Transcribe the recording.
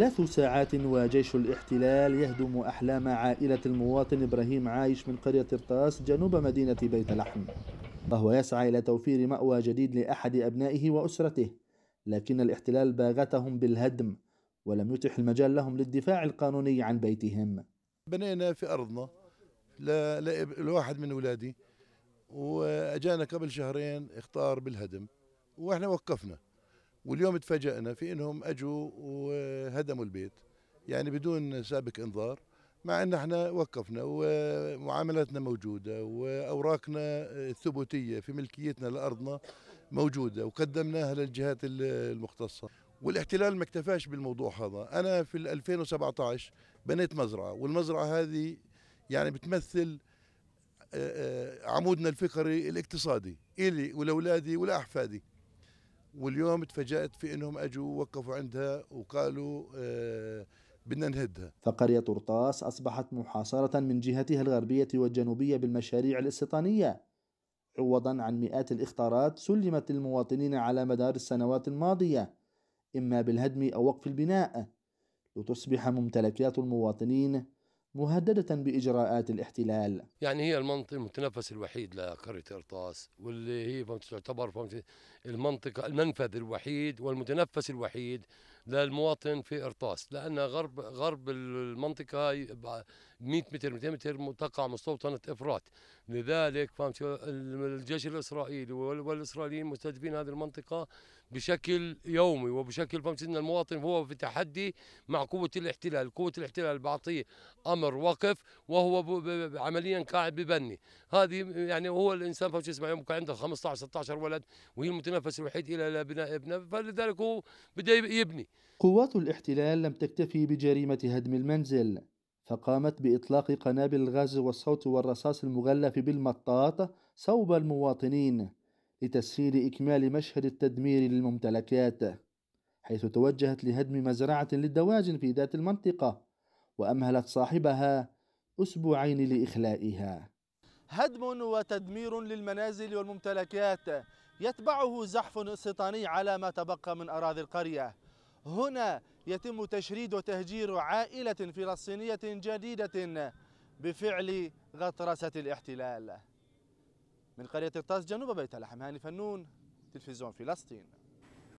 ثلاث ساعات وجيش الاحتلال يهدم أحلام عائلة المواطن إبراهيم عايش من قرية الطاس جنوب مدينة بيت لحم وهو يسعى إلى توفير مأوى جديد لأحد أبنائه وأسرته لكن الاحتلال باغتهم بالهدم ولم يتح المجال لهم للدفاع القانوني عن بيتهم بنينا في أرضنا لواحد من أولادي وأجانا قبل شهرين اختار بالهدم وإحنا وقفنا واليوم تفاجئنا في انهم اجوا وهدموا البيت يعني بدون سابق انذار مع ان احنا وقفنا ومعاملاتنا موجوده واوراقنا الثبوتيه في ملكيتنا لارضنا موجوده وقدمناها للجهات المختصه والاحتلال ما اكتفاش بالموضوع هذا انا في 2017 بنيت مزرعه والمزرعه هذه يعني بتمثل عمودنا الفقري الاقتصادي الي ولاولادي ولاحفادي واليوم تفاجأت في انهم اجوا وقفوا عندها وقالوا آه بدنا نهدها فقرية طرطاس أصبحت محاصرة من جهتها الغربية والجنوبية بالمشاريع الاستيطانية عوضا عن مئات الإخطارات سلمت للمواطنين على مدار السنوات الماضية إما بالهدم أو وقف البناء لتصبح ممتلكات المواطنين مهددة بإجراءات الاحتلال يعني هي المنطقة المتنفس الوحيد لقرية إرطاس واللي هي تعتبر المنطقة المنفذ الوحيد والمتنفس الوحيد للمواطن في ارطاس لأن غرب غرب المنطقة هاي 100 متر 200 متر تقع مستوطنة افرات لذلك فهمت الجيش الإسرائيلي والإسرائيليين مستهدفين هذه المنطقة بشكل يومي وبشكل فهمت أن المواطن هو في تحدي مع قوة الاحتلال قوة الاحتلال بعطيه أمر وقف وهو عمليا قاعد ببني هذه يعني هو الإنسان فهمت اسمع يوم كان عنده 15 16 ولد وهي المتنفس الوحيد إلى بناء ابنه فلذلك هو بدأ يبني قوات الاحتلال لم تكتفي بجريمة هدم المنزل فقامت بإطلاق قنابل الغاز والصوت والرصاص المغلف بالمطاط صوب المواطنين لتسهيل إكمال مشهد التدمير للممتلكات حيث توجهت لهدم مزرعة للدواجن في ذات المنطقة وأمهلت صاحبها أسبوعين لإخلائها هدم وتدمير للمنازل والممتلكات يتبعه زحف استيطاني على ما تبقى من أراضي القرية هنا يتم تشريد وتهجير عائلة فلسطينية جديدة بفعل غطرسة الاحتلال من قرية الطاس جنوب بيت لحم هاني فنون تلفزيون فلسطين